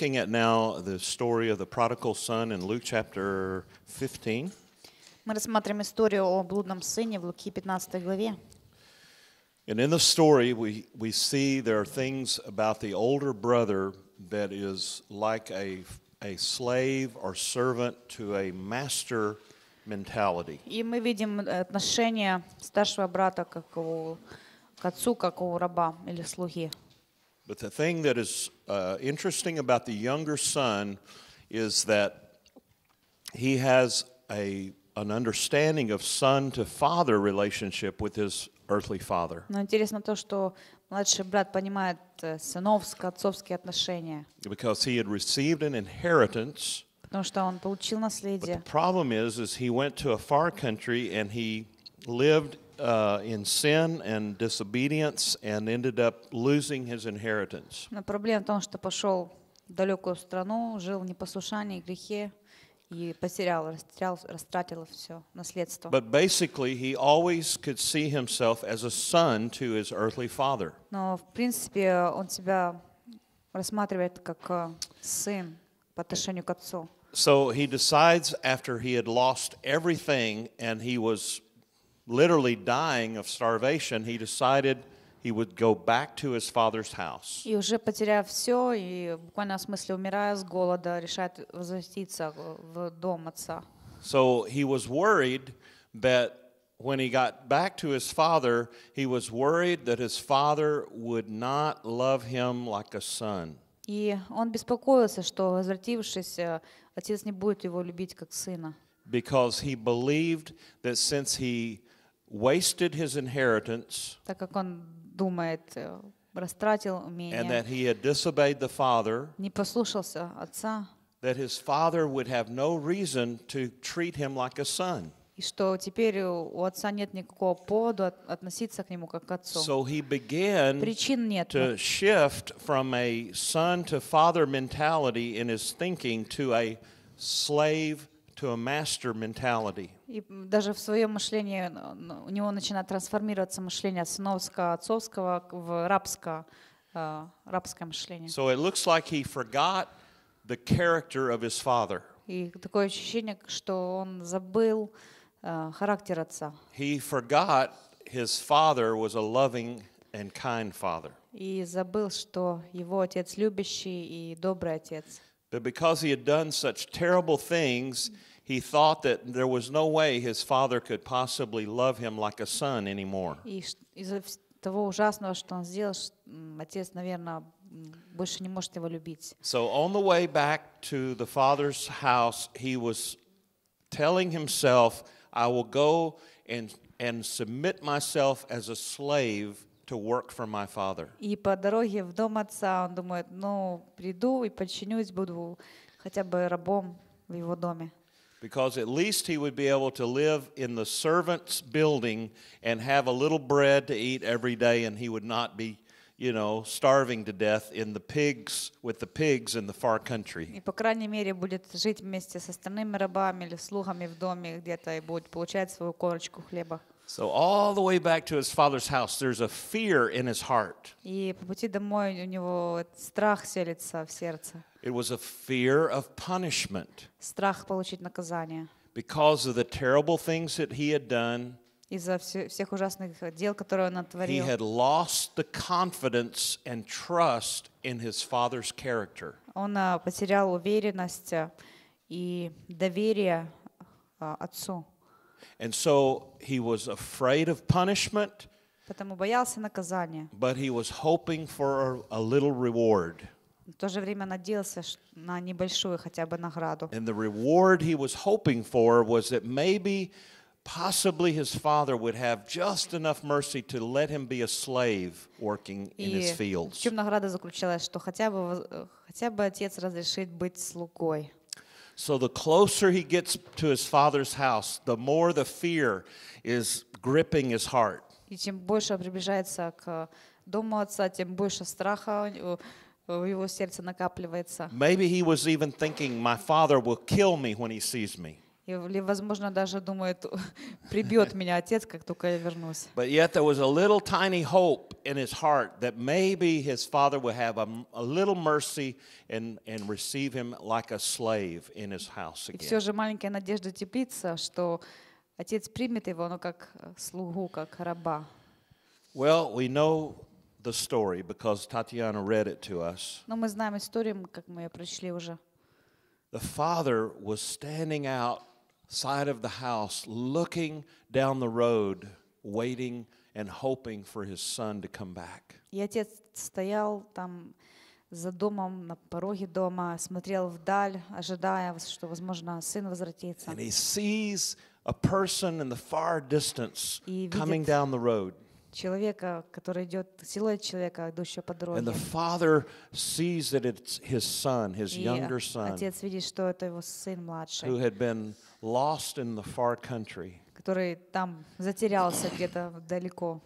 looking at now the story of the prodigal son in Luke chapter 15. Мы рассматриваем историю о блудном сыне в Луки 15 главе. And in the story, we, we see there are things about the older brother that is like a, a slave or servant to a master mentality. But the thing that is uh, interesting about the younger son is that he has a, an understanding of son to father relationship with his earthly father. Э, because he had received an inheritance. Потому что он получил наследие. But the problem is, is he went to a far country and he lived uh, in sin and disobedience and ended up losing his inheritance. проблема в том, что пошел в далекую страну, жил в непослушании грехе и потерял, растерял, растратил все наследство. But basically, he always could see himself as a son to his earthly father. Но в принципе он себя рассматривает как э, сын по отношению к отцу. So he decides after he had lost everything and he was literally dying of starvation, he decided he would go back to his father's house. И уже потеряв все смысле умирая с голода, решает возвратиться в дом отца. So he was worried that when he got back to his father, he was worried that his father would not love him like a son. И он беспокоился, что возвратившись, э, отец не будет его любить как сына. Because he believed that since he wasted his inheritance, так как он думает, э, растратил умение, and that he had disobeyed the father, не послушался отца, that his father would have no reason to treat him like a son. И что теперь у отца нет никакого повода относиться к нему как к отцу. So he began Причин нет. to shift from a son to father mentality in his thinking to a slave to a master mentality. И даже в своем мышлении у него начинает трансформироваться мышление с сыновско-отцовского в рабско, рабское мышление. So it looks like he forgot the character of his father. И такое ощущение, что он забыл характер отца. He forgot his father was a loving and kind father. И забыл, что его отец любящий и добрый отец. But because he had done such terrible things, he thought that there was no way his father could possibly love him like a son anymore. So on the way back to the father's house, he was telling himself, I will go and and submit myself as a slave to work for my father. И по дороге в дом отца он думает, ну, приду и подчинюсь, буду хотя бы рабом в его доме because at least he would be able to live in the servant's building and have a little bread to eat every day, and he would not be, you know, starving to death in the pigs with the pigs in the far country. И по крайней мере будет жить вместе со остальными рабами или слугами в доме где-то и будет получать свою корочку хлеба. So all the way back to his father's house, there's a fear in his heart. И по пути домой у него страх селится в сердце. It was a fear of punishment. Страх получить наказание. Because of the terrible things that he had done. Из-за всех ужасных дел, которые он натворил. He had lost the confidence and trust in his father's character. Он потерял уверенность и доверие отцу. And so he was afraid of punishment. Потому боялся наказания. But he was hoping for a little reward в то же время надеялся на небольшую хотя бы награду. And the reward he was hoping for was that maybe possibly his father would have just enough mercy to let him be a slave working in his fields. чем награда заключалась, что хотя бы э, хотя бы отец разрешит быть слугой. So the closer he gets to his father's house, the more the fear is gripping his heart. И чем больше приближается к дому отца, тем больше страха в его сердце накапливается. Maybe he was even thinking, my father will kill me when he sees me. Или, возможно, даже думает, прибьет меня отец, как только я вернусь. But yet there was a little tiny hope in his heart that maybe his father would have a, a little mercy and, and receive him like a slave in his house again. И все же маленькая надежда теплится, что отец примет его, но как слугу, как раба. Well, we know the story because Tatiana read it to us. Но мы знаем историю, как мы ее прочли уже. The father was standing outside of the house, looking down the road, waiting and hoping for his son to come back. И отец стоял там за домом, на пороге дома, смотрел вдаль, ожидая, что, возможно, сын возвратится. And he sees a person in the far distance coming down the road человека, который идет, силуэт человека, идущего по дороге. And the father sees that it's his son, his younger son, отец видит, что это его сын младший, who had been lost in the far country. который там затерялся где-то далеко.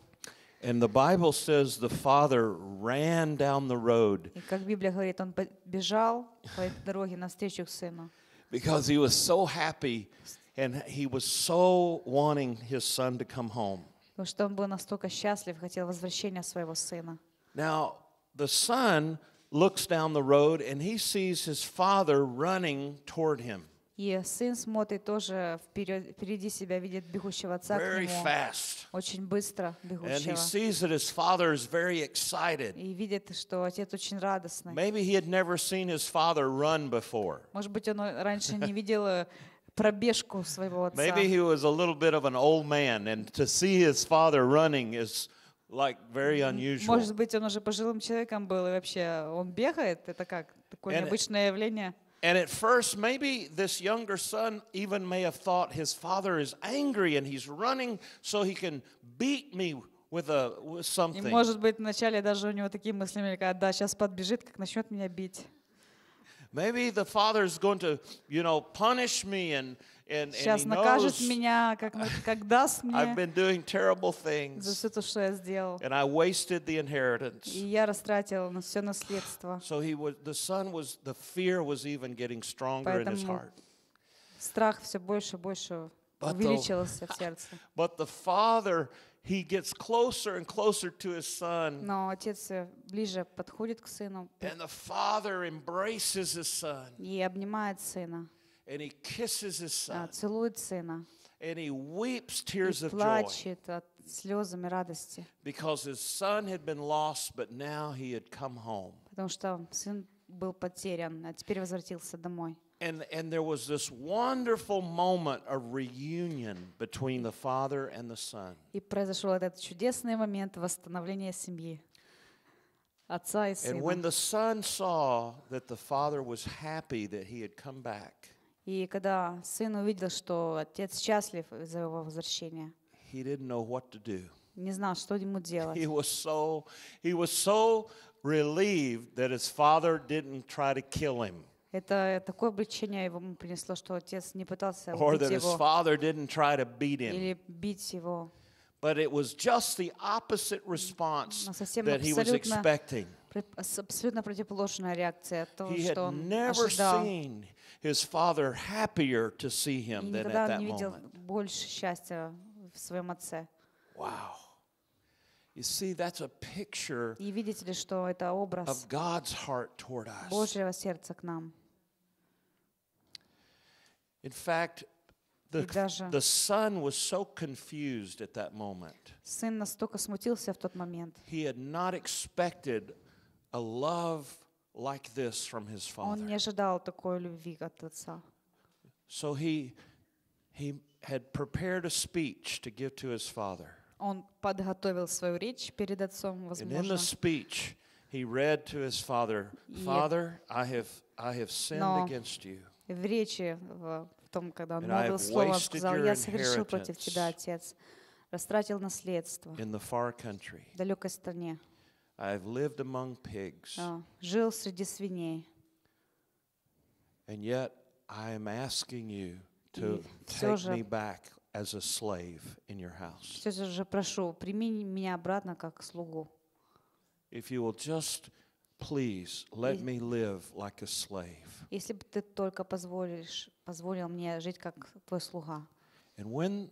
And the Bible says the father ran down the road. И как Библия говорит, он бежал по этой дороге навстречу сыну. Because he was so happy and he was so wanting his son to come home. Потому что он был настолько счастлив, хотел возвращения своего сына. Now, the son looks down the road and he sees his father running toward him. И сын смотрит тоже вперед, впереди себя, видит бегущего отца very к нему. Fast. Очень быстро бегущего. And he sees that his father is very excited. И видит, что отец очень радостный. Maybe he had never seen his father run before. Может быть, он раньше не видел пробежку своего отца. Maybe he was a little bit of an old man, and to see his father running is like very unusual. Может быть, он уже пожилым человеком был, и вообще он бегает, это как такое and необычное явление. And at first, maybe this younger son even may have thought his father is angry and he's running so he can beat me with a with something. И может быть, вначале даже у него такие мысли мелькают: да, сейчас подбежит, как начнет меня бить. Maybe the father is going to, you know, punish me and and, Сейчас and накажет меня, как, как даст мне I've been doing terrible things, за все то, что я сделал. And I wasted the inheritance. И я растратил на все наследство. So he was, the son was, the fear was even getting stronger Поэтому in his heart. страх все больше и больше but увеличился the, в сердце. But the father he gets closer and closer to his son. Но отец ближе подходит к сыну. And the father embraces his son. И обнимает сына. And he kisses his son. Целует сына. And he weeps tears of joy. слезами радости. Because his son had been lost, but now he had come home. Потому что сын был потерян, а теперь возвратился домой and, and there was this wonderful moment of reunion between the father and the son. И произошел этот чудесный момент восстановления семьи. Отца и сына. And when the son saw that the father was happy that he had come back. И когда сын увидел, что отец счастлив за его возвращение, He didn't know what to do. Не знал, что ему делать. He was so he was so relieved that his father didn't try to kill him. Это такое облегчение ему принесло, что отец не пытался Or that his или бить его. But it was just the opposite response that he was expecting. Абсолютно противоположная реакция от того, что он ожидал. His father happier to see him than at that moment. больше счастья в своем отце. Wow. You see, that's a picture видите что это образ of God's heart toward us. Божьего сердца к нам. In fact, the, даже... the son was so confused at that moment. Сын настолько смутился в тот момент. He had not expected a love like this from his father. Он не ожидал такой любви от отца. So he he had prepared a speech to give to his father. Он подготовил свою речь перед отцом, возможно. And in the speech he read to his father, "Father, I have I have sinned against you." в речи, в, в том, когда он молвил слово, сказал, «Я совершил против тебя, Отец, растратил наследство в далекой стране, I've lived among pigs. А, жил среди свиней». And yet I'm asking you to take me back as a slave in your house. Все же прошу, прими меня обратно как слугу. If you will just Please let me live like a slave. Если бы ты только позволишь, позволил мне жить как твой слуга. And when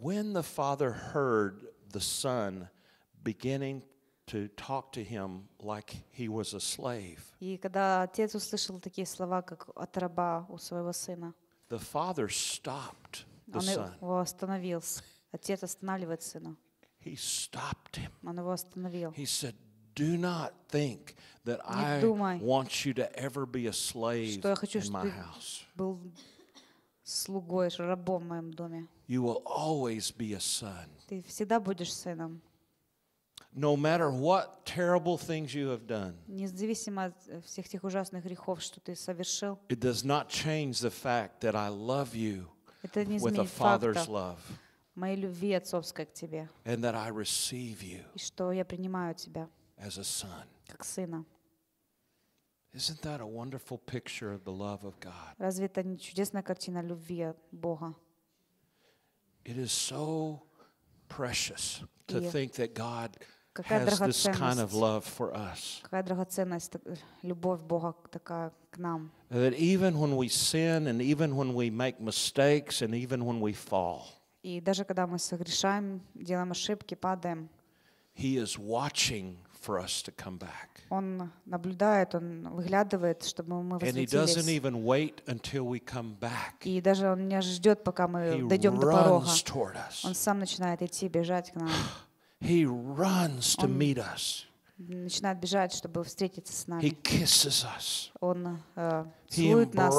when the father heard the son beginning to talk to him like he was a slave. И когда отец услышал такие слова, как от раба у своего сына. The father stopped the Он son. его остановил. Отец останавливает сына. He stopped him. Он его остановил. He said, do not think that I want you to ever be a slave in my house. слугой, You will always be a son. No matter what terrible things you have done, э, совершил, it does not change the fact that I love you with a father's love. Моей любви отцовской к тебе. And that I receive you. И что я принимаю тебя as a son. Как сына. Isn't that a wonderful picture of the love of God? Разве это не чудесная картина любви Бога? It is so precious to think that God has this kind of love for us. Какая драгоценность любовь Бога такая к нам. That even when we sin and even when we make mistakes and even when we fall. И даже когда мы согрешаем, делаем ошибки, падаем. He is watching for us to come back. Он наблюдает, он выглядывает, чтобы мы возвратились. And he doesn't even wait until we come back. И даже он не ждет, пока мы дойдем до порога. Он сам начинает идти, бежать к нам. He runs to meet us. Начинает бежать, чтобы встретиться с нами. He kisses us. Он э, целует нас,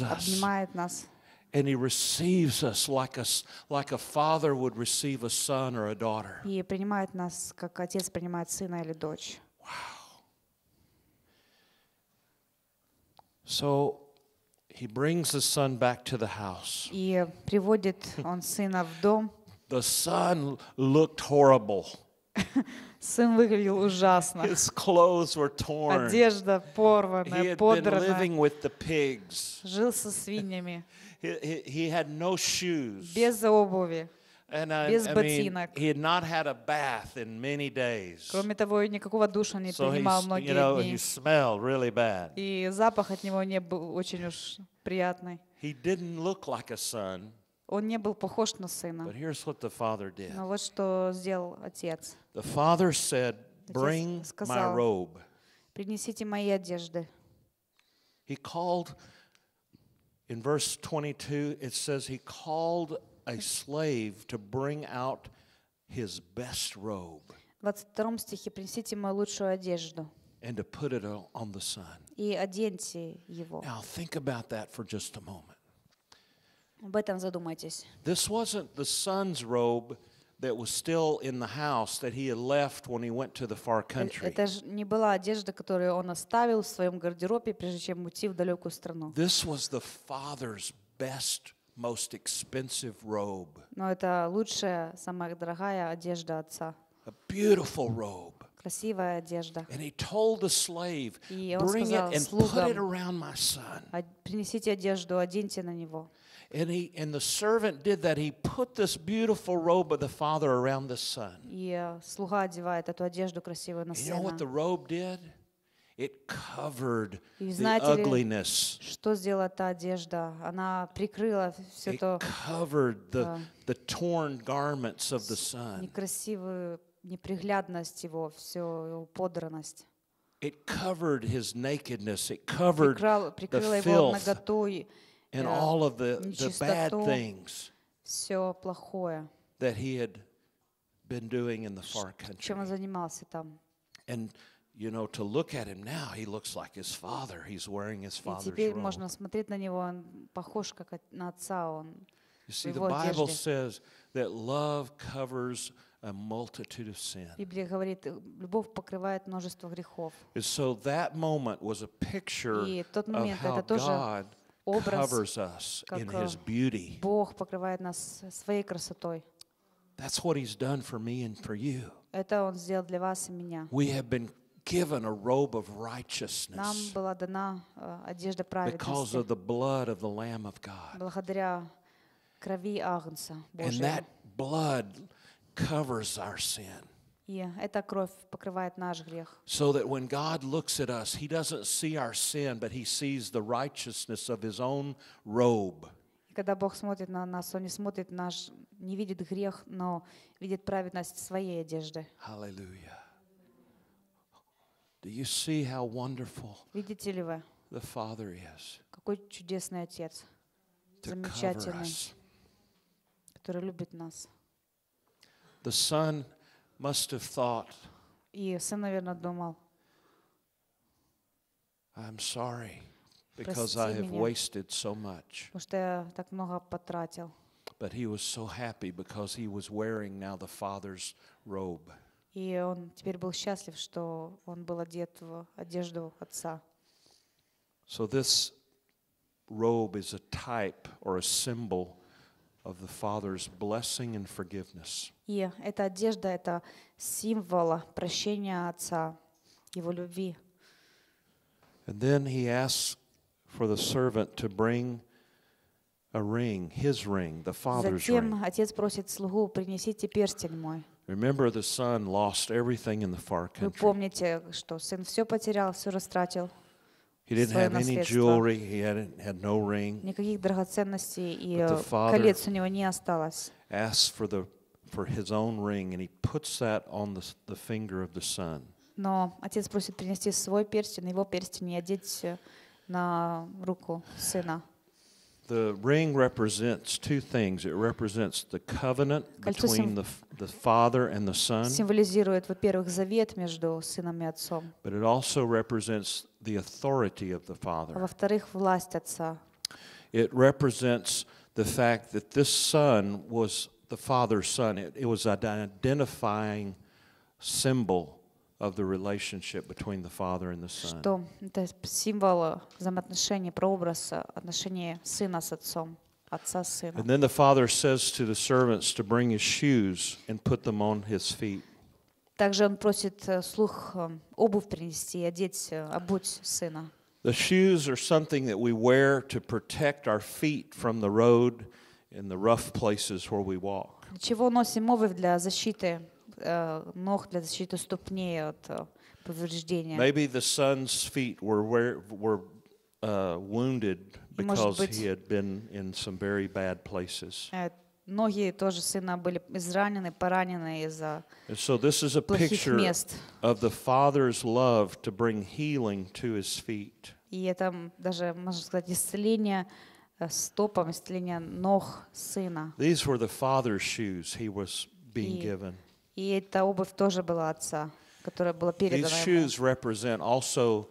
обнимает нас. and he receives us like a, like a father would receive a son or a daughter. И принимает нас, как отец принимает сына или дочь. Wow. So he brings the son back to the house. И приводит он сына в дом. The son looked horrible. Сын выглядел ужасно. His clothes were torn. Одежда порванная, подрана. He had been living with the pigs. Жил со свиньями he, he had no shoes. Без обуви. And I, без I ботинок. Mean, he had not had a bath in many days. Кроме того, никакого душа не so принимал многие you know, дни. He smelled really bad. И запах от него не был очень уж приятный. He didn't look like a son. Он не был похож на сына. But here's what the father did. Но вот что сделал отец. The father said, "Bring сказал, my robe." Принесите мои одежды. He called in verse 22, it says, He called a slave to bring out his best robe. В 22 стихе принесите мою лучшую одежду. And to put it on the son. И оденьте его. Now think about that for just a moment. Об этом задумайтесь. This wasn't the son's robe that was still in the house that he had left when he went to the far country. Это не была одежда, которую он оставил в своем гардеробе, прежде чем уйти в далекую страну. This was the father's best most expensive robe. Но это лучшая, самая дорогая одежда отца. A beautiful robe. Красивая одежда. And he told the slave, bring it and put it around my son. Принесите одежду, оденьте на него. And, he, and the servant did that. He put this beautiful robe of the father around the son. Э, слуга одевает эту одежду красивую на сына. You know what the robe did? It covered the ugliness. It covered the, the torn garments of the son. неприглядность его, всю его подранность. It covered his nakedness. It covered the filth and э, all of the, the bad things that he had been doing in the far country. And you know, to look at him now, he looks like his father. He's wearing his father's robe. You see, the Bible says that love covers a multitude of sin. And so that moment was a picture of how God образ, как э, Бог покрывает нас своей красотой. That's what he's done for me and for you. Это он сделал для вас и меня. We have been given a robe of righteousness. Нам была дана э, одежда праведности. Because of the blood of the Lamb of God. Благодаря крови Агнца Божьего. And that blood covers our sin. И эта кровь покрывает наш грех. So that when God looks at us, he doesn't see our sin, but he sees the righteousness of his own robe. Когда Бог смотрит на нас, он не смотрит наш, не видит грех, но видит праведность своей одежды. Hallelujah. Do you see how wonderful Видите ли вы, the Father is? Какой чудесный Отец, замечательный, который любит нас. The Son must have thought, I'm sorry because I have wasted so much. But he was so happy because he was wearing now the Father's robe. И он теперь был счастлив, что он был одет в одежду отца. So this robe is a type or a symbol of the Father's blessing and forgiveness. И эта одежда это символ прощения Отца, его любви. And then he asks for the servant to bring a ring, his ring, the father's Затем отец просит слугу, принесите перстень мой. Remember the son lost everything in the far country. Вы помните, что сын все потерял, все растратил. He didn't свое have any наследство. jewelry. He hadn't had no ring. Никаких драгоценностей и But the э, father- колец у него не осталось. Asks for the for his own ring, and he puts that on the s- the finger of the son. Но отец просит принести свой перстень, его перстень и одеть э, на руку сына the ring represents two things. It represents the covenant between the, the Father and the Son. Символизирует, во-первых, завет между сыном и отцом. But it also represents the authority of the Father. Во-вторых, власть отца. It represents the fact that this son was the Father's son. It, it was an identifying symbol of the relationship between the Father and the Son. Что это символ взаимоотношений, прообраза отношений сына с отцом. отца с сыном. And then the father says to the servants to bring his shoes and put them on his feet. Также он просит э, слух э, обувь принести и одеть, э, обуть сына. The shoes are something that we wear to protect our feet from the road and the rough places where we walk. Чего носим обувь для защиты Э, ног для защиты ступней от э, повреждения. Maybe the son's feet were where, were uh, wounded because he had been in some very bad places. Э, ноги тоже сына были изранены, поранены из-за so this is a picture мест. Of the father's love to bring healing to his feet. И это даже, можно сказать, исцеление стопам, исцеление ног сына. These were the father's shoes he was being given. И эта обувь тоже была отца, которая была передана These ему. shoes represent also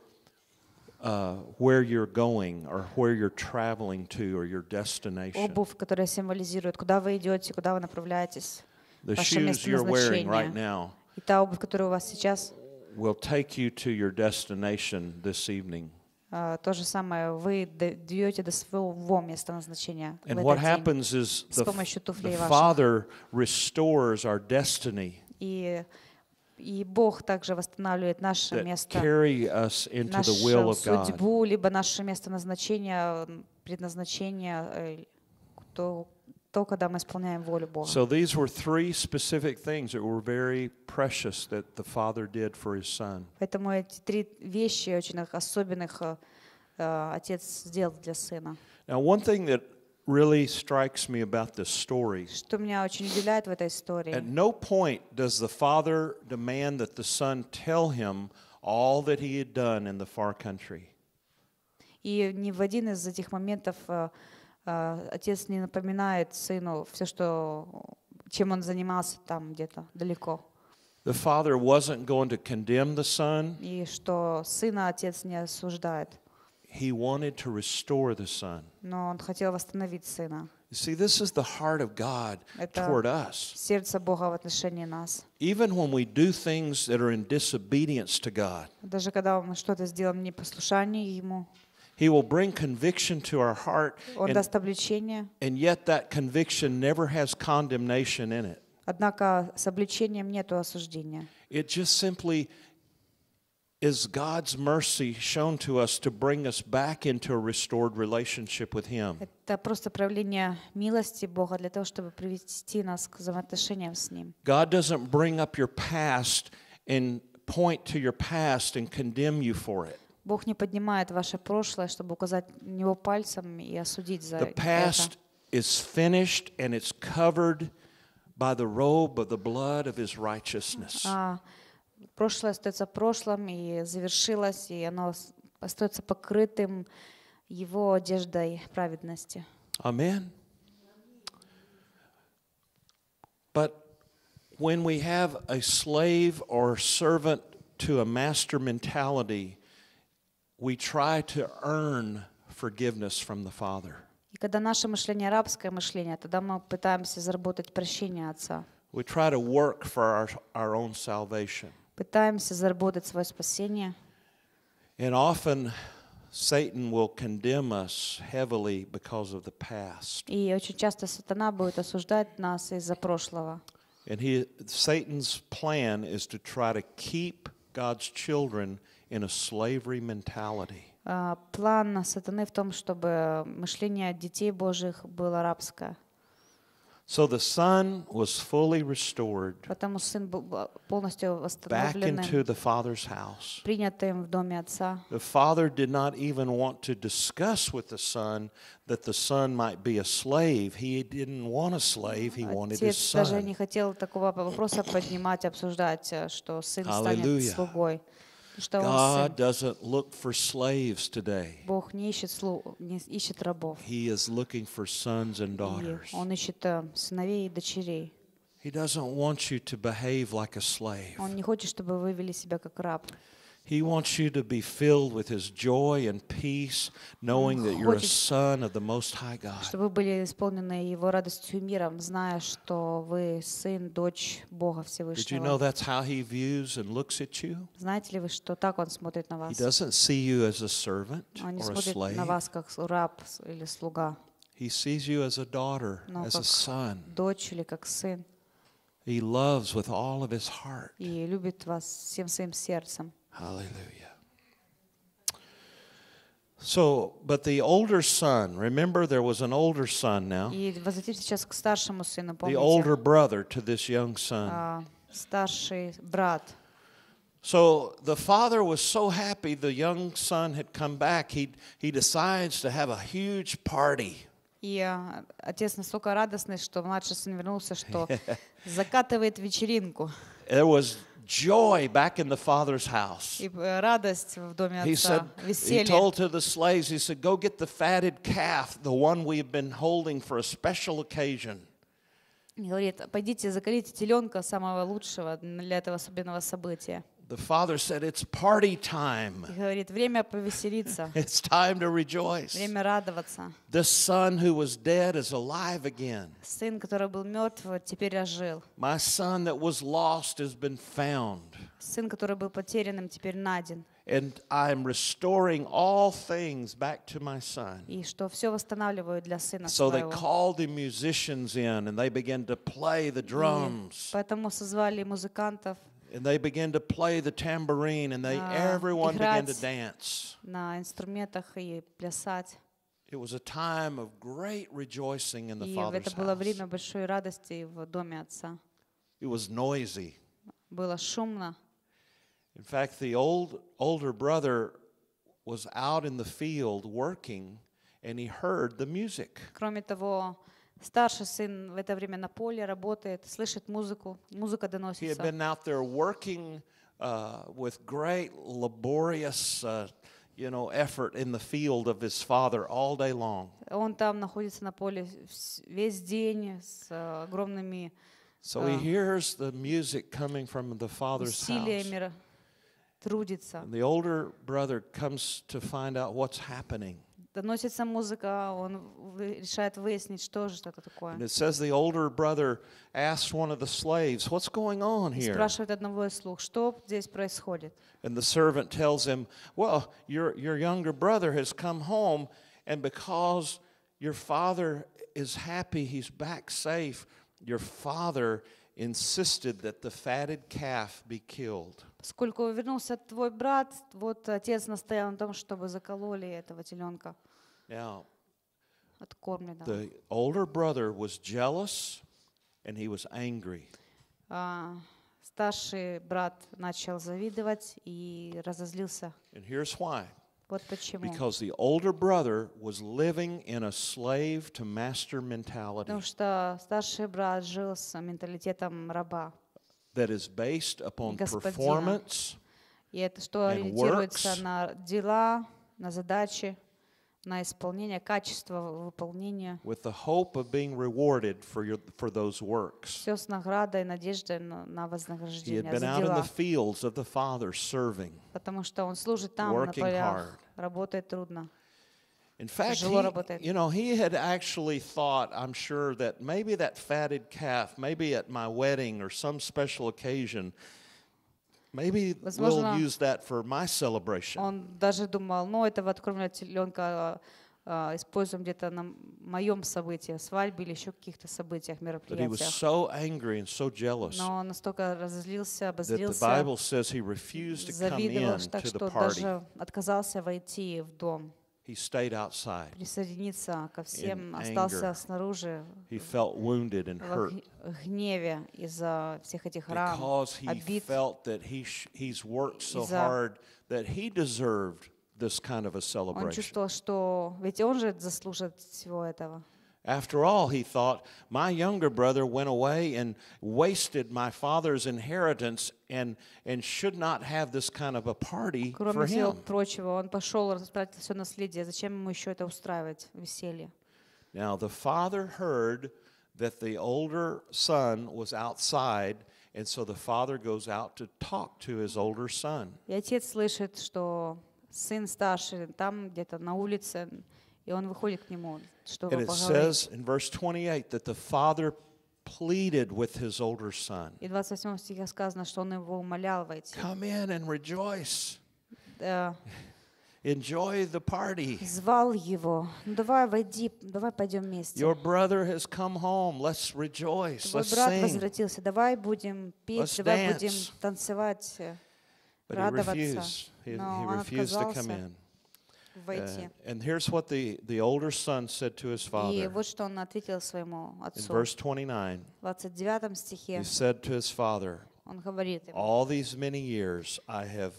uh, where you're going or where you're traveling to or your destination. Обувь, которая символизирует, куда вы идете, куда вы направляетесь, The shoes you're wearing right now И та обувь, которая у вас сейчас, will take you to your destination this evening. Э, то же самое вы даете до своего места назначения. And what happens is the, the Father restores our destiny. И и Бог также восстанавливает наше место, нашу судьбу, либо наше место назначения, предназначения, э, то, то, когда мы исполняем волю Бога. So these were three specific things that were very precious that the Father did for His Son. Поэтому эти три вещи очень особенных э, э, отец сделал для сына. Now one thing that really strikes me about this story. Что меня очень удивляет в этой истории. At no point does the father demand that the son tell him all that he had done in the far country. И ни в один из этих моментов uh, А, отец не напоминает сыну все, что, чем он занимался там где-то далеко. The father wasn't going to condemn the son. И что сына отец не осуждает. He wanted to restore the son. Но он хотел восстановить сына. You see, this is the heart of God toward us. Сердце Бога в отношении нас. Even when we do things that are in disobedience to God. Даже когда мы что-то сделаем непослушание ему. He will bring conviction to our heart. and, And yet that conviction never has condemnation in it. Однако с обличением нету осуждения. It just simply is God's mercy shown to us to bring us back into a restored relationship with Him. Это просто проявление милости Бога для того, чтобы привести нас к взаимоотношениям с Ним. God doesn't bring up your past and point to your past and condemn you for it. Бог не поднимает ваше прошлое, чтобы указать на него пальцем и осудить за The past это. is finished and it's covered by the robe of the blood of his righteousness. А, прошлое остается прошлым и завершилось, и оно остается покрытым его одеждой праведности. Amen. But when we have a slave or servant to a master mentality, we try to earn forgiveness from the Father. И когда наше мышление рабское мышление, тогда мы пытаемся заработать прощение Отца. We try to work for our, our own salvation. Пытаемся заработать свое спасение. And often Satan will condemn us heavily because of the past. И очень часто сатана будет осуждать нас из-за прошлого. And he, Satan's plan is to try to keep God's children in a slavery mentality. План в So the son was fully restored back into the father's house. The father did not even want to discuss with the son that the son might be a slave. He didn't want a slave, he wanted his son. Hallelujah ждал God doesn't look for slaves today. Бог не ищет, не ищет рабов. He is looking for sons and daughters. Он ищет э, сыновей и дочерей. He doesn't want you to behave like a slave. Он не хочет, чтобы вы вели себя как раб. He wants you to be filled with His joy and peace, knowing that you're a son of the Most High God. Чтобы были исполнены Его радостью и миром, зная, что вы сын, дочь Бога Всевышнего. Did you know that's how He views and looks at you? Знаете ли вы, что так Он смотрит на вас? He doesn't see you as a servant or a slave. на вас как раб или слуга. He sees you as a daughter, Но as a son. Дочь или как сын. He loves with all of his heart. И любит вас всем своим сердцем. Hallelujah. So, but the older son, remember there was an older son now. The older brother to this young son. So the father was so happy the young son had come back. He, he decides to have a huge party. И отец настолько радостный, что младший сын вернулся, что закатывает вечеринку. There was joy back in the father's house. Э, he said, he told to the slaves, he said, go get the fatted calf, the one we've been holding for a special occasion. Говорит, пойдите заколите теленка самого лучшего для этого особенного события. The father said, "It's party time." Говорит, время повеселиться. It's time to rejoice. Время радоваться. The son who was dead is alive again. Сын, который был мертв, теперь ожил. My son that was lost has been found. Сын, который был потерянным, теперь найден. And I'm restoring all things back to my son. И что все восстанавливаю для сына So they called the musicians in, and they began to play the drums. Поэтому созвали музыкантов. And they began to play the tambourine and they everyone began to dance. На инструментах и плясать. It was a time of great rejoicing in the father's house. И это было время большой радости в доме отца. It was noisy. Было шумно. In fact, the old older brother was out in the field working and he heard the music. Кроме того, Старший сын в это время на поле работает, слышит музыку, музыка доносится. He had been out there working uh, with great laborious uh, you know, effort in the field of his father all day long. Он там находится на поле весь день с э, огромными So э, he hears the music coming from the father's house. Трудится. And the older brother comes to find out what's happening доносится музыка, он решает выяснить, что же это такое. And it says the older brother asks one of the slaves, "What's going on here?" Спрашивает одного из слуг, что здесь происходит. And the servant tells him, "Well, your your younger brother has come home, and because your father is happy, he's back safe. Your father insisted that the fatted calf be killed." Сколько вернулся твой брат, вот отец настоял на том, чтобы закололи этого теленка. Now, Откормленного. the older brother was jealous and he was angry. А, старший брат начал завидовать и разозлился. And here's why. Вот почему. Because the older brother was living in a slave to master mentality. Потому что старший брат жил с менталитетом раба. that is based upon performance и это что ориентируется на дела, на задачи, на исполнение, качество выполнения. With the hope of being rewarded for your for those works. Все с наградой, надеждой на вознаграждение за дела. He had been out in the fields of the Father serving. Потому что он служит там, на полях, работает трудно. In fact, he, you know, he had actually thought, I'm sure, that maybe that fatted calf, maybe at my wedding or some special occasion, maybe Возможно, we'll use that for my celebration. Он даже думал, ну, этого откормленного теленка uh, используем где-то на моем событии, свадьбе или еще каких-то событиях, мероприятиях. But he was so angry and so jealous Но он настолько разозлился, обозлился, that the Bible says he refused to come in to the party. даже отказался войти в дом. He stayed outside. Присоединиться ко всем, остался снаружи. He felt wounded and hurt. Гневе из-за всех этих ран, Because he обид. felt that he he's worked so hard that he deserved this kind of a celebration. Он чувствовал, что ведь он же заслужит всего этого. After all, he thought, my younger brother went away and wasted my father's inheritance and, and should not have this kind of a party Кроме for всего him. прочего, он пошел растратил все наследие. Зачем ему еще это устраивать, веселье? Now the father heard that the older son was outside, and so the father goes out to talk to his older son. И отец слышит, что сын старший там где-то на улице, И он выходит к нему, чтобы And it says in verse 28 that the father pleaded with his older son. И в 28 стихе сказано, что он его умолял войти. Come in and rejoice. Enjoy the party. Звал его. Ну, давай войди, давай пойдем вместе. Your brother has come home. Let's rejoice. Твой Let's брат sing. возвратился. Давай будем петь, Let's давай dance. будем танцевать, But радоваться. He refused. He, Но he refused он отказался. To come in. Uh, and here's what the, the older son said to his father. И вот что он ответил своему отцу. In verse 29, стихе he said to his father, он говорит ему, All these many years I have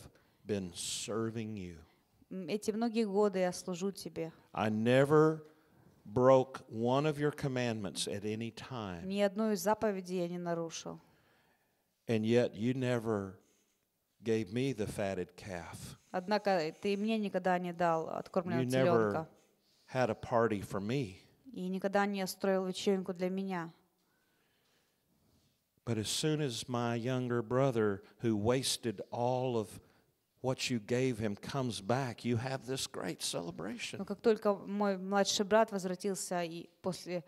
been serving you. Эти многие годы я служу тебе. I never broke one of your commandments at any time. Ни одной я не нарушил. And yet you never gave me the fatted calf. Однако ты мне никогда не дал откормленного you Never had a party for me. И никогда не строил вечеринку для меня. But as soon as my younger brother, who wasted all of what you gave him, comes back, you have this great celebration. Но как только мой младший брат возвратился и после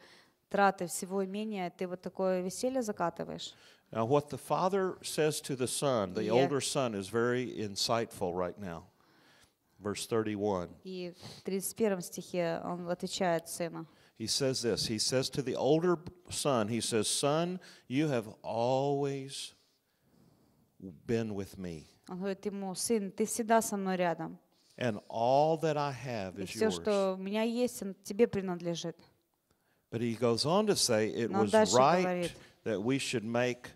траты всего имения, ты вот такое веселье закатываешь. Now, what the father says to the son, the yeah. older son, is very insightful right now. Verse 31. He says this. He says to the older son, he says, "Son, you have always been with me." And all that I have is И все, yours. что у меня есть, тебе But he goes on to say, it was right that we should make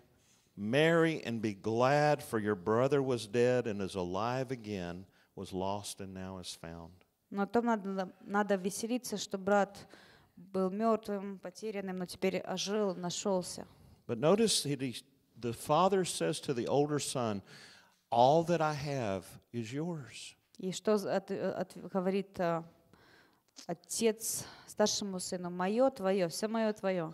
Marry and be glad, for your brother was dead and is alive again, was lost and now is found. Но там надо, надо веселиться, что брат был мертвым, потерянным, но теперь ожил, нашелся. But notice he, the father says to the older son, all that I have is yours. И что от, от, говорит отец старшему сыну, мое, твое, все мое, твое.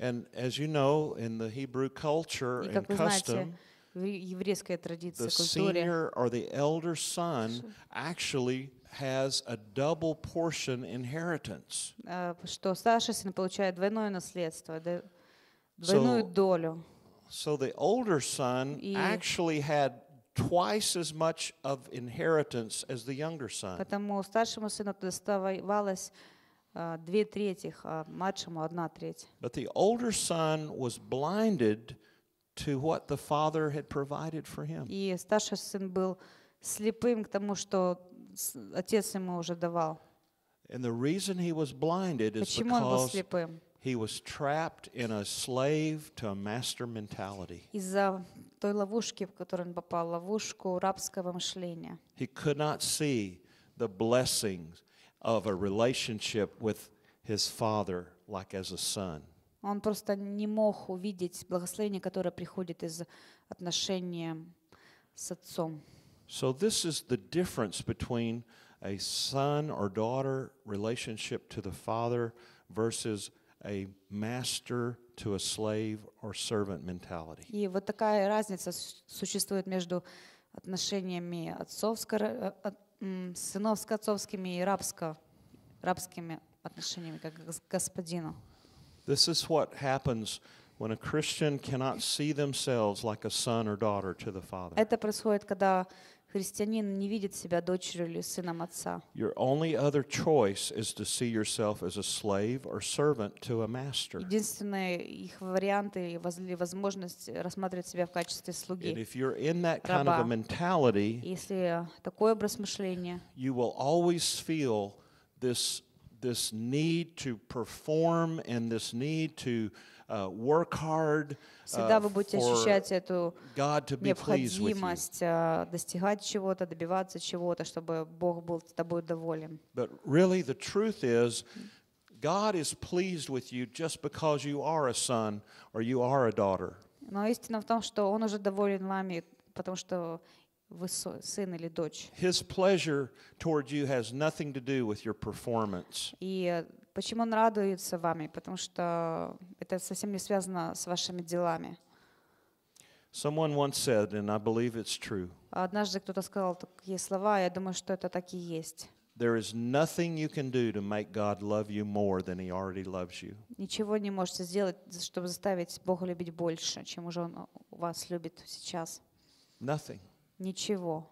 And as you know, in the Hebrew culture and custom, the senior or the elder son actually has a double portion inheritance. Что старший So the older son actually had twice as much of inheritance as the younger son. Потому старшему сыну доставалось Э, две трети, а младшему одна треть. But the older son was blinded to what the father had provided for him. И старший сын был слепым к тому, что отец ему уже давал. And the reason he was blinded is Почему He was trapped in a slave to a master mentality. Из-за той ловушки, в которую он попал, ловушку рабского мышления. He could not see the blessings of a relationship with his father like as a son. Он просто не мог увидеть благословение, которое приходит из отношения с отцом. So this is the difference between a son or daughter relationship to the father versus a master to a slave or servant mentality. И вот такая разница существует между отношениями отцовско, э, сыновско-отцовскими и рабско, рабскими отношениями как господину. This is what happens when a Christian cannot see themselves like a son or daughter to the Father. Это происходит, когда Христианин не видит себя дочерью или сыном отца. Your only other choice is to see yourself as a slave or servant to a master. Единственные их варианты и возможность рассматривать себя в качестве слуги. And if you're in that kind of a mentality, если образ мышления, you will always feel this this need to perform and this need to uh, work hard, uh, for ощущать эту необходимость uh, достигать чего But really the truth is, God is pleased with you just because you are a son or you are a daughter. Но истина в том, что Он уже доволен вами, потому что вы сын или дочь. His pleasure towards you has nothing to do with your performance. Э, Почему он радуется вами? Потому что это совсем не связано с вашими делами. Someone once said, and I believe it's true. Однажды кто-то сказал такие слова, я думаю, что это так и есть. There is nothing you can do to make God love you more than He already loves you. Ничего не можете сделать, чтобы заставить Бога любить больше, чем уже Он вас любит сейчас. Nothing. Ничего.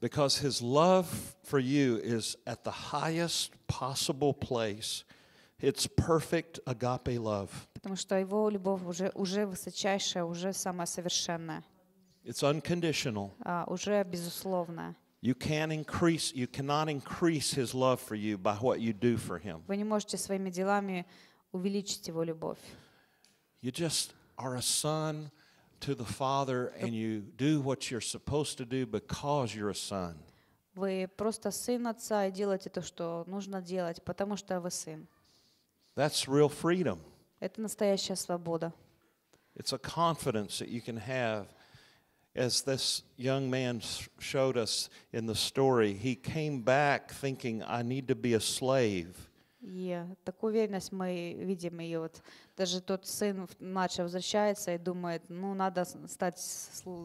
because his love for you is at the highest possible place. It's perfect agape love. Потому что его любовь уже уже высочайшая, уже самая совершенная. It's unconditional. уже безусловная. You can increase, you cannot increase his love for you by what you do for him. Вы не можете своими делами увеличить его любовь. You just are a son to the Father and you do what you're supposed to do because you're a son. Вы просто сын отца и делаете то, что нужно делать, потому что вы сын. That's real freedom. Это настоящая свобода. It's a confidence that you can have. As this young man showed us in the story, he came back thinking, I need to be a slave. Yeah, такую уверенность мы видим ее вот Даже тот сын младший возвращается и думает, ну, надо стать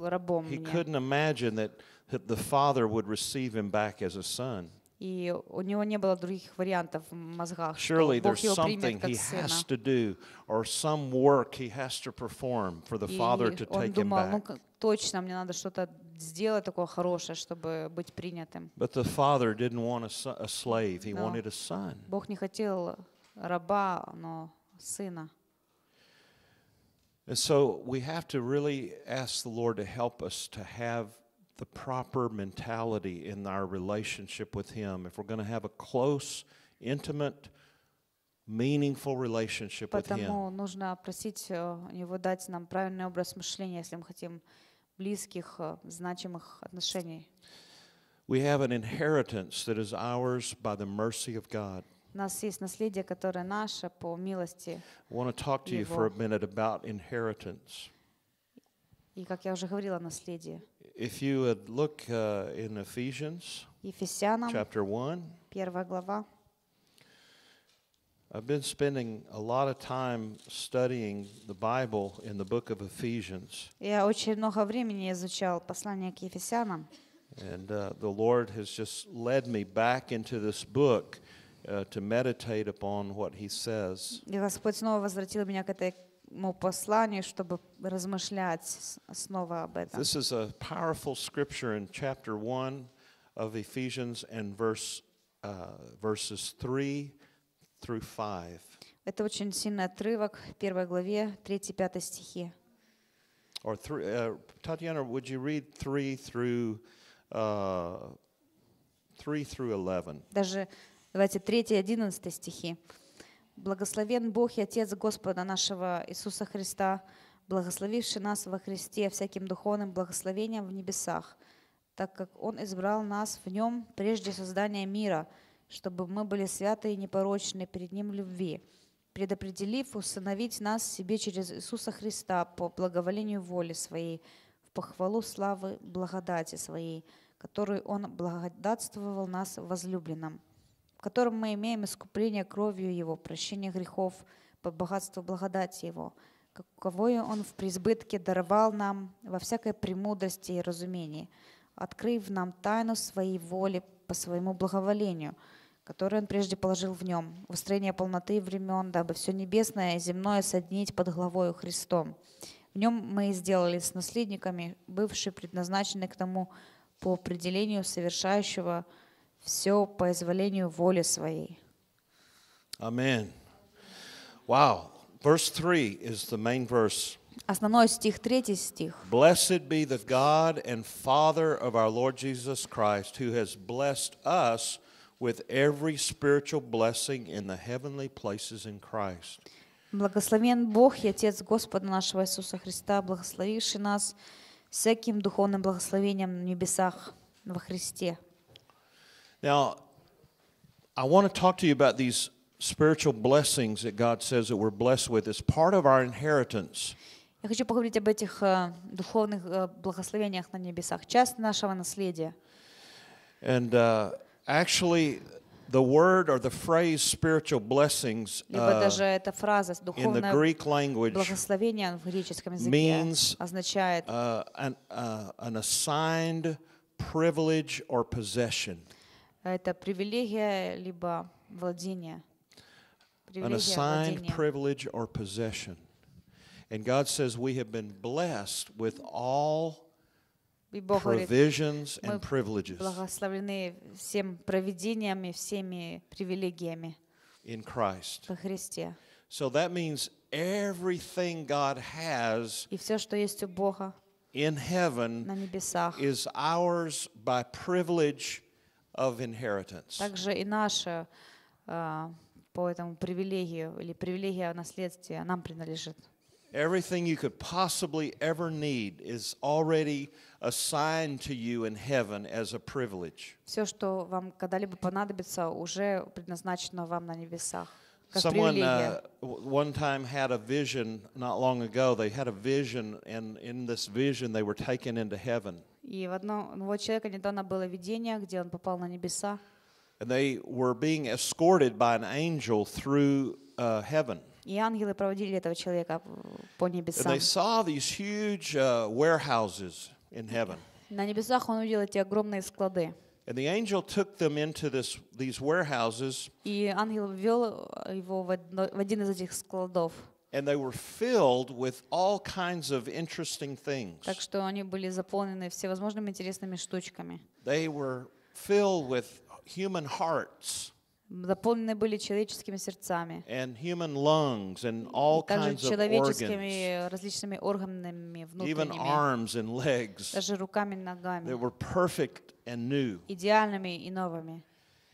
рабом He couldn't imagine that, the father would receive him back as a son. И у него не было других вариантов в мозгах, Surely there's something he has to do or some work he has to perform for the father to И он take him думал, ну точно, мне надо что-то сделать такое хорошее, чтобы быть принятым. But the father didn't want a, slave, he wanted a son. Бог не хотел раба, но сына. And so we have to really ask the Lord to help us to have the proper mentality in our relationship with Him. If we're going to have a close, intimate, meaningful relationship with Him. Поэтому нужно просить у э, Него дать нам правильный образ мышления, если мы хотим близких, э, значимых отношений. We have an inheritance that is ours by the mercy of God. I нас есть наследие, которое наше по милости. Want to talk to you for a minute about inheritance. И как я уже говорила, наследие. If you would look uh, in Ephesians, chapter 1, I've been spending a lot of time studying the Bible in the book of Ephesians. Я очень много времени изучал послание к Ефесянам. And uh, the Lord has just led me back into this book. Uh, to meditate upon what he says. И Господь снова возвратил меня к этому посланию, чтобы размышлять снова об этом. This is a powerful scripture in chapter 1 of Ephesians and verse uh, verses 3 through 5. Это очень сильный отрывок первой главе 3-5 стихи. Or three, uh, Tatiana, would you read 3 through uh, 3 through 11? Даже Давайте 3-11 стихи. «Благословен Бог и Отец Господа нашего Иисуса Христа, благословивший нас во Христе всяким духовным благословением в небесах, так как Он избрал нас в Нем прежде создания мира, чтобы мы были святы и непорочны перед Ним в любви, предопределив установить нас себе через Иисуса Христа по благоволению воли Своей, в похвалу славы благодати Своей, которую Он благодатствовал нас возлюбленным» в котором мы имеем искупление кровью Его, прощение грехов по богатству благодати Его, каковое Он в преизбытке даровал нам во всякой премудрости и разумении, открыв нам тайну Своей воли по Своему благоволению, которое Он прежде положил в Нем, в устроение полноты времен, дабы все небесное и земное соединить под главою Христом. В Нем мы и сделали с наследниками, бывшие предназначены к тому по определению совершающего – все по изволению воли своей. Amen. Wow. Verse 3 is the main verse. Основной стих, третий стих. Blessed be the God and Father of our Lord Jesus Christ, who has blessed us with every spiritual blessing in the heavenly places in Christ. Благословен Бог и Отец Господа нашего Иисуса Христа, благословивший нас всяким духовным благословением на небесах во Христе. Now, I want to talk to you about these spiritual blessings that God says that we're blessed with. It's part of our inheritance. Я хочу поговорить об этих э, духовных э, благословениях на небесах, часть нашего наследия. And uh, actually, the word or the phrase "spiritual blessings" uh, in the Greek language means uh, an, uh, an assigned privilege or possession. Это привилегия либо владение. An assigned privilege or possession. And God says we have been blessed with all provisions and privileges. in Christ. So that means everything God has in heaven is ours by privilege of inheritance. Также и наша по этому привилегию или привилегия наследствия нам принадлежит. Everything you could possibly ever need is already assigned to you in heaven as a privilege. Все, что вам когда-либо понадобится, уже предназначено вам на небесах. Someone uh, one time had a vision not long ago. They had a vision, and in this vision, they were taken into heaven. И в одно, у вот человека недавно было видение, где он попал на небеса. And they were being escorted by an angel through uh, heaven. И ангелы проводили этого человека по небесам. And they saw these huge uh, warehouses in heaven. На небесах он увидел эти огромные склады. And the angel took them into this, these warehouses. И ангел ввел его в один из этих складов. And they were filled with all kinds of interesting things. They were filled with human hearts. Заполнены были человеческими сердцами. And human lungs and all Также kinds человеческими of organs. различными органами внутренними. Even arms and legs. Даже руками и ногами. They were perfect and new. Идеальными и новыми.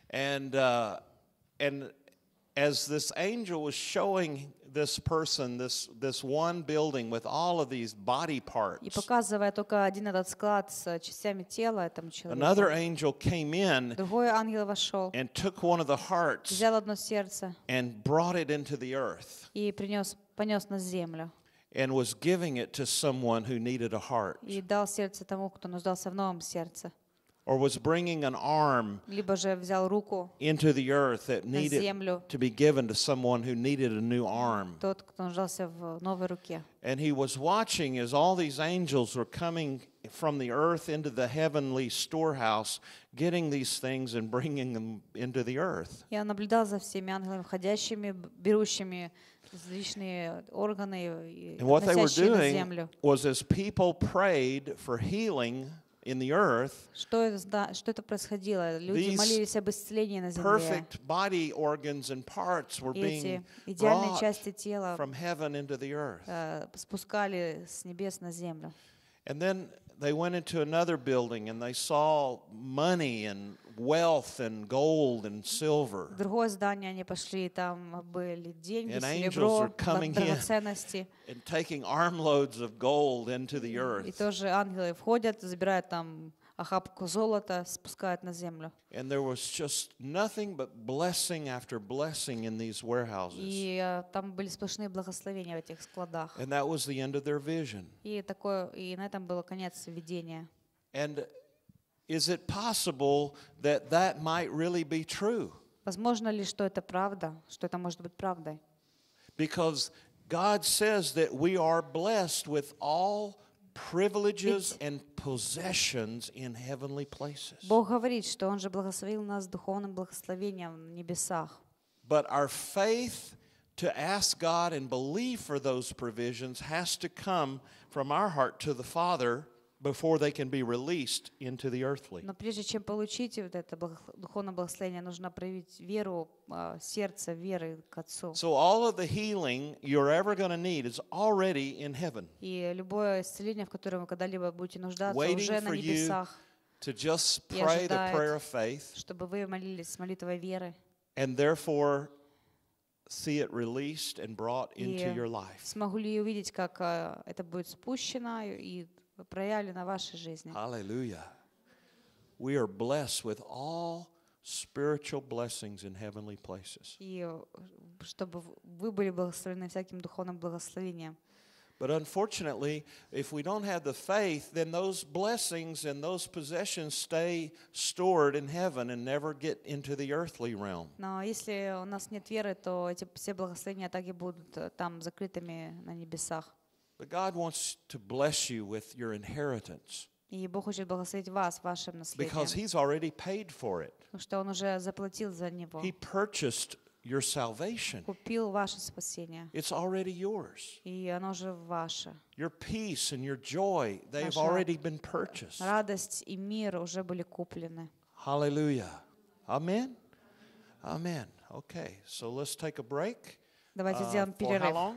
And uh, and as this angel was showing this person, this, this one building with all of these body parts. Another angel came in. And took one of the hearts. And brought it into the earth. And was giving it to someone who needed a heart or was bringing an arm into the earth that needed to be given to someone who needed a new arm. And he was watching as all these angels were coming from the earth into the heavenly storehouse, getting these things and bringing them into the earth. and what they were doing was as people prayed for healing. in the earth, что это, происходило? Люди молились об исцелении на земле. Perfect body organs and parts were being идеальные части тела from heaven into the earth. Э, спускали с небес на землю. And then they went into another building and they saw money and wealth and gold and silver. and другое здание они пошли, and And taking armloads of gold into the earth. охапку золота спускают на землю. And there was just nothing but blessing after blessing in these warehouses. И там были сплошные благословения в этих складах. And that was the end of their vision. И такое, и на этом было конец видения. And is it possible that that might really be true? Возможно ли, что это правда, что это может быть правдой? Because God says that we are blessed with all privileges and possessions in heavenly places. Бог говорит, что Он же благословил нас духовным благословением в небесах. But our faith to ask God and believe for those provisions has to come from our heart to the Father. before they can be released into the earthly. Но прежде чем получить вот это духовное благословение, нужно проявить веру, а, сердца веры к Отцу. So all of the healing you're ever going to need is already in heaven. И любое исцеление, в котором вы когда-либо будете нуждаться, уже на небесах. To just pray the prayer of faith. Чтобы вы молились молитвой веры. And therefore see it released and brought into your life. Смогу ли увидеть, как а, это будет спущено и проявлена в вашей жизни. Hallelujah. We are blessed with all spiritual blessings in heavenly places. И э, чтобы вы были всяким духовным благословением. But unfortunately, if we don't have the faith, then those blessings and those possessions stay stored in heaven and never get into the earthly realm. Но если у нас нет веры, то эти все благословения так и будут э, там закрытыми на небесах. But God wants to bless you with your inheritance. И Бог хочет благословить вас вашим наследием. Because he's already paid for it. что он уже заплатил за него. He purchased your salvation. Купил ваше спасение. It's already yours. И оно уже ваше. Your peace and your joy, they've already been purchased. Радость и мир уже были куплены. Hallelujah. Amen. Amen. Okay. So let's take a break. Давайте uh, сделаем перерыв.